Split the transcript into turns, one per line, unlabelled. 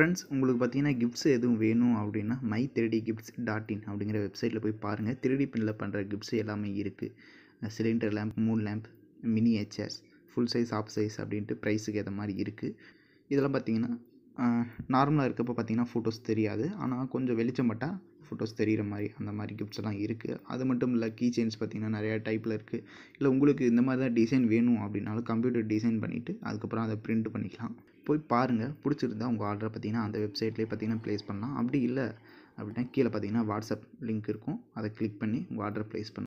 friends உங்களுக்கு பார்த்தீங்கன்னா gifts எதுவும் வேணும் அப்படின்னா my three D gifts dot in அப்படிங்கிற வெப்சைட்டில் போய் பாருங்கள் த்ரீடி பின்னில் பண்ணுற கிஃப்ட்ஸ் எல்லாமே இருக்குது cylinder lamp moon lamp mini HS full size half size அப்படின்ட்டு ப்ரைஸுக்கு ஏற்ற மாதிரி இருக்குது இதெல்லாம் பார்த்தீங்கன்னா நார்மலாக இருக்கப்போ பார்த்தீங்கன்னா ஃபோட்டோஸ் தெரியாது ஆனால் கொஞ்சம் வெளிச்சம் மட்டும் ஃபோட்டோஸ் தெரிகிற மாதிரி அந்த மாதிரி கிஃப்ட்ஸ் எல்லாம் இருக்குது அது மட்டும் இல்லை கீ செயின்ஸ் பார்த்திங்கன்னா நிறையா டைப்பில் இருக்குது இல்லை உங்களுக்கு இந்த மாதிரி தான் டிசைன் வேணும் அப்படின்னாலும் கம்ப்யூட்டர் டிசைன் பண்ணிவிட்டு அதுக்கப்புறம் அதை ப்ரிண்ட் பண்ணிக்கலாம் போய் பாருங்கள் பிடிச்சிருந்தா உங்கள் ஆர்டரை பார்த்தீங்கன்னா அந்த வெப்சைட்லேயே பார்த்தீங்கன்னா ப்ளேஸ் பண்ணலாம் அப்படி இல்லை அப்படின்னா கீழே பார்த்தீங்கன்னா வாட்ஸ்அப் லிங்க் இருக்கும் அதை கிளிக் பண்ணி உங்கள் ஆர்டரை ப்ளேஸ் பண்ணலாம்